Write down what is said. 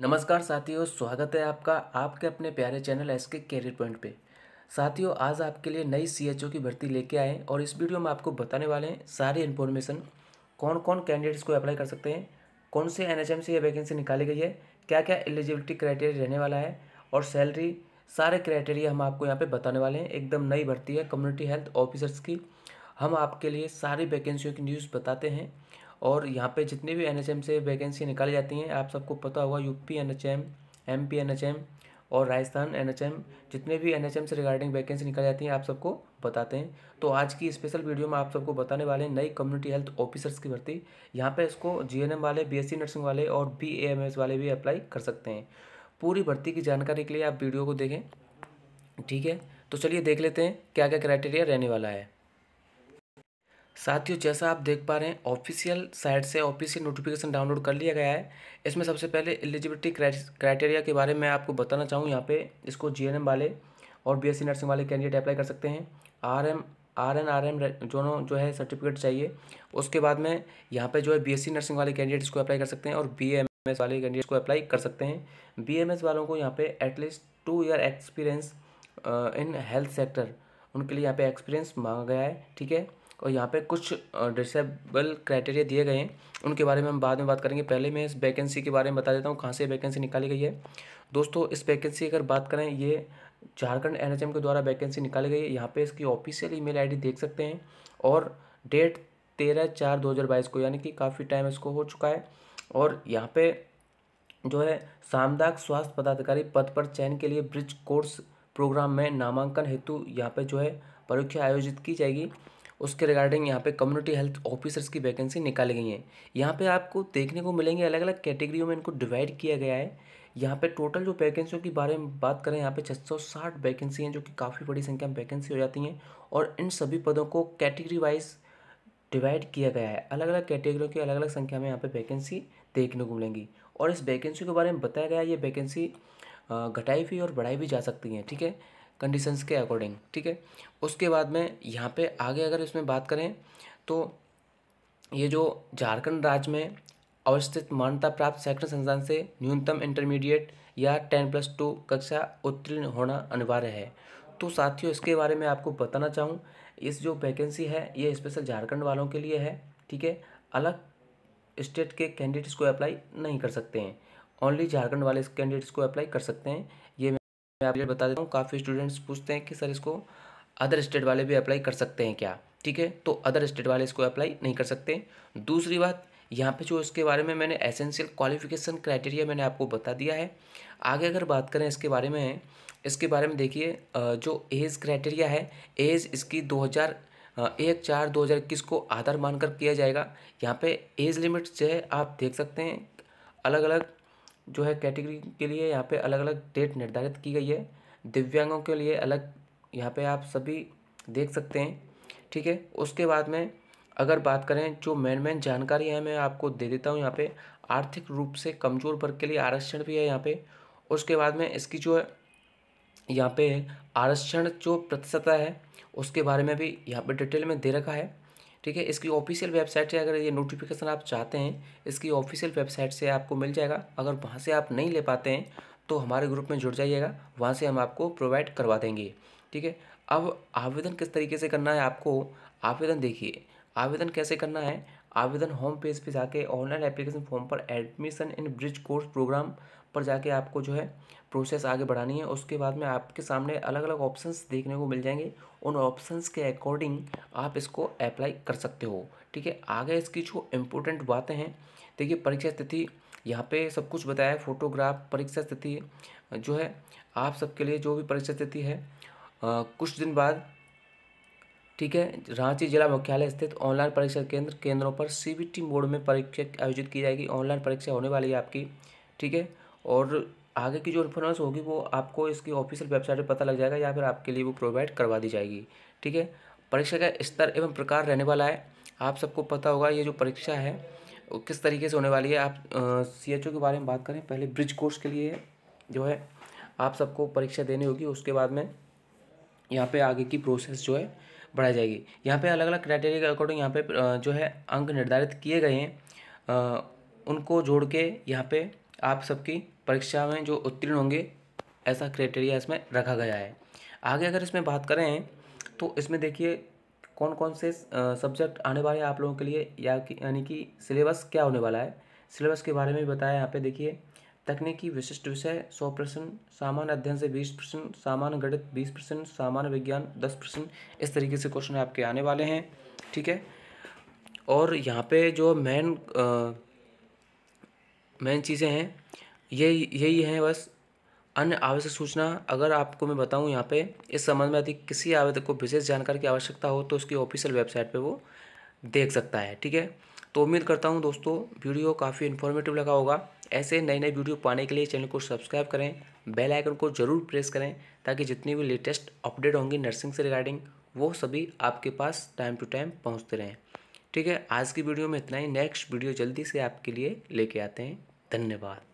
नमस्कार साथियों स्वागत है आपका आपके अपने प्यारे channel S K career point पे साथियों आज आपके लिए नई सी एच ओ की भर्ती लेके आए हैं और इस वीडियो में आपको बताने वाले हैं सारी इन्फॉर्मेशन कौन कौन कैंडिडेट्स को अप्लाई कर सकते हैं कौन से एन एच एम से यह वैकेंसी निकाली गई है क्या क्या एलिजिबिलिटी क्राइटेरिया रहने वाला है और सैलरी सारे क्राइटेरिया हम आपको यहाँ पर बताने वाले हैं एकदम नई भर्ती है कम्युनिटी हेल्थ ऑफिसर्स की हम आपके लिए सारी वैकेंसियों की न्यूज़ बताते हैं और यहाँ पे जितने भी एन से वैकेंसी निकाली जाती हैं आप सबको पता होगा UP N H M M P N H M और राजस्थान एन एच एम जितने भी एन एच एम से रिगार्डिंग वैकेंसी निकाली जाती हैं आप सबको बताते हैं तो आज की स्पेशल वीडियो में आप सबको बताने वाले हैं नई कम्युनिटी हेल्थ ऑफिसर्स की भर्ती यहाँ पे इसको जी एन एम वाले बी एस सी नर्सिंग वाले और बी ए एम एस वाले भी अप्लाई कर सकते हैं पूरी भर्ती की जानकारी के लिए आप वीडियो को देखें ठीक है तो चलिए देख लेते हैं क्या क्या क्राइटेरिया रहने वाला है साथियों जैसा आप देख पा रहे हैं ऑफिशियल साइट से ऑफिशियल नोटिफिकेशन डाउनलोड कर लिया गया है इसमें सबसे पहले एलिजिबिलिटी क्राइटेरिया के बारे में आपको बताना चाहूँ यहाँ पे इसको जीएनएम वाले और बीएससी नर्सिंग वाले कैंडिडेट अप्लाई कर सकते हैं RM R N R M दोनों जो है सर्टिफिकेट चाहिए उसके बाद में यहाँ पर जो है बी नर्सिंग वाले कैंडिडेट इसको अप्लाई कर सकते हैं और बी वाले कैंडिडेट को अप्लाई कर सकते हैं बी वालों को यहाँ पर at least two year experience in health sector उनके लिए यहाँ पर एक्सपीरियंस मांगा गया है ठीक है और यहाँ पे कुछ डिसेबल क्राइटेरिया दिए गए हैं उनके बारे में हम बाद में बात करेंगे पहले मैं इस वैकेंसी के बारे में बता देता हूँ कहाँ से वैकेंसी निकाली गई है दोस्तों इस वैकेंसी अगर बात करें ये झारखंड एन के द्वारा वैकेंसी निकाली गई है यहाँ पर इसकी ऑफिशियल ई मेल देख सकते हैं और डेट तेरह चार दो हज़ार बाईस को यानी कि काफ़ी टाइम इसको हो चुका है और यहाँ पर जो है सामदाक स्वास्थ्य पदाधिकारी पद पर चयन के लिए ब्रिज कोर्स प्रोग्राम में नामांकन हेतु यहाँ पे जो है परीक्षा आयोजित की जाएगी उसके रिगार्डिंग यहाँ पे कम्युनिटी हेल्थ ऑफिसर्स की वैकेंसी निकाली गई हैं यहाँ पे आपको देखने को मिलेंगे अलग अलग कैटेगरियों में इनको डिवाइड किया गया है यहाँ पे टोटल जो वैकेंसियों के बारे में बात करें यहाँ पे 660 वैकेंसी हैं जो कि काफ़ी बड़ी संख्या में वैकेंसी हो जाती हैं और इन सभी पदों को कैटेगरी वाइज डिवाइड किया गया है अलग अलग कैटेगरियों की अलग अलग संख्या में यहाँ पर वैकेंसी देखने को मिलेंगी और इस वैकेंसी के बारे में बताया गया ये वैकेंसी घटाई भी और बढ़ाई भी जा सकती हैं ठीक है कंडीशंस के अकॉर्डिंग ठीक है उसके बाद में यहाँ पे आगे अगर इसमें बात करें तो ये जो झारखंड राज्य में अवस्थित मान्यता प्राप्त शैक्षणिक संस्थान से न्यूनतम इंटरमीडिएट या टेन प्लस टू कक्षा उत्तीर्ण होना अनिवार्य है तो साथियों इसके बारे में आपको बताना चाहूँ इस जो वैकेंसी है ये स्पेशल झारखंड वालों के लिए है ठीक है अलग स्टेट के कैंडिडेट्स को अप्लाई नहीं कर सकते हैं ओनली झारखंड वाले कैंडिडेट्स को अप्लाई कर सकते हैं ये मैं आपको बता देता हूँ काफ़ी स्टूडेंट्स पूछते हैं कि सर इसको अदर स्टेट वाले भी अप्लाई कर सकते हैं क्या ठीक है तो अदर स्टेट वाले इसको अप्लाई नहीं कर सकते दूसरी बात यहाँ पे जो इसके बारे में मैंने एसेंशियल क्वालिफिकेशन क्राइटेरिया मैंने आपको बता दिया है आगे अगर बात करें इसके बारे में इसके बारे में देखिए जो एज क्राइटेरिया है एज इसकी दो हज़ार एक चार दो हज़ार इक्कीस को आधार मानकर किया जाएगा यहाँ पे एज लिमिट्स जो है आप देख सकते हैं अलग अलग जो है कैटेगरी के लिए यहाँ पे अलग अलग डेट निर्धारित की गई है दिव्यांगों के लिए अलग यहाँ पे आप सभी देख सकते हैं ठीक है उसके बाद में अगर बात करें जो मेन मेन जानकारी है मैं आपको दे देता हूँ यहाँ पे आर्थिक रूप से कमज़ोर वर्ग के लिए आरक्षण भी है यहाँ पे उसके बाद में इसकी जो है यहाँ पे आरक्षण जो प्रतिशत है उसके बारे में भी यहाँ पर डिटेल में दे रखा है ठीक है इसकी ऑफिशियल वेबसाइट से अगर ये नोटिफिकेशन आप चाहते हैं इसकी ऑफिशियल वेबसाइट से आपको मिल जाएगा अगर वहाँ से आप नहीं ले पाते हैं तो हमारे ग्रुप में जुड़ जाइएगा वहाँ से हम आपको प्रोवाइड करवा देंगे ठीक है अब आवेदन किस तरीके से करना है आपको आवेदन देखिए आवेदन कैसे करना है आवेदन होम पेज पे जाके ऑनलाइन एप्लीकेशन फॉर्म पर admission in bridge course program पर जाके आपको जो है प्रोसेस आगे बढ़ानी है उसके बाद में आपके सामने अलग अलग ऑप्शंस देखने को मिल जाएंगे उन ऑप्शंस के अकॉर्डिंग आप इसको अप्लाई कर सकते हो ठीक है आगे इसकी जो इम्पोर्टेंट बातें हैं देखिए परीक्षा तिथि यहाँ पे सब कुछ बताया है फोटोग्राफ परीक्षा तिथि जो है आप सबके लिए जो भी परीक्षा तिथि है आ, कुछ दिन बाद ठीक है रांची जिला मुख्यालय स्थित ऑनलाइन परीक्षा केंद्र केंद्रों पर सीबीटी मोड में परीक्षा आयोजित की जाएगी ऑनलाइन परीक्षा होने वाली है आपकी ठीक है और आगे की जो इन्फॉर्मेशन होगी वो आपको इसकी ऑफिशियल वेबसाइट पर पता लग जाएगा या फिर आपके लिए वो प्रोवाइड करवा दी जाएगी ठीक है परीक्षा का स्तर एवं प्रकार रहने वाला है आप सबको पता होगा ये जो परीक्षा है किस तरीके से होने वाली है आप सी एच ओ के बारे में बात करें पहले ब्रिज कोर्स के लिए जो है आप सबको परीक्षा देनी होगी उसके बाद में यहाँ पे आगे की प्रोसेस जो है बढ़ाई जाएगी यहाँ पे अलग अलग क्राइटेरिया के अकॉर्डिंग यहाँ पे जो है अंक निर्धारित किए गए हैं उनको जोड़ के यहाँ पे आप सबकी परीक्षा में जो उत्तीर्ण होंगे ऐसा क्राइटेरिया इसमें रखा गया है आगे अगर इसमें बात करें तो इसमें देखिए कौन कौन से सब्जेक्ट आने वाले हैं आप लोगों के लिए या कि यानी कि सिलेबस क्या होने वाला है सिलेबस के बारे में भी बताया यहाँ पे देखिए तकनीकी विशिष्ट विषय सौ परसेंट सामान्य अध्ययन से बीस परसेंट सामान्य गणित बीस परसेंट सामान्य विज्ञान दस परसेंट इस तरीके से क्वेश्चन आपके आने वाले हैं ठीक है और यहाँ पे जो मेन मेन चीज़ें हैं ये यही हैं बस अन्य आवश्यक सूचना अगर आपको मैं बताऊँ यहाँ पे इस संबंध में यदि किसी आवेदक को विशेष जानकारी की आवश्यकता हो तो उसकी ऑफिशियल वेबसाइट पर वो देख सकता है ठीक है तो उम्मीद करता हूँ दोस्तों वीडियो काफ़ी इन्फॉर्मेटिव लगा होगा ऐसे नए नए वीडियो पाने के लिए चैनल को सब्सक्राइब करें बेल आइकन को ज़रूर प्रेस करें ताकि जितनी भी लेटेस्ट अपडेट होंगी नर्सिंग से रिगार्डिंग वो सभी आपके पास टाइम टू टाइम पहुँचते रहें ठीक है आज की वीडियो में इतना ही नेक्स्ट वीडियो जल्दी से आपके लिए लेके आते हैं धन्यवाद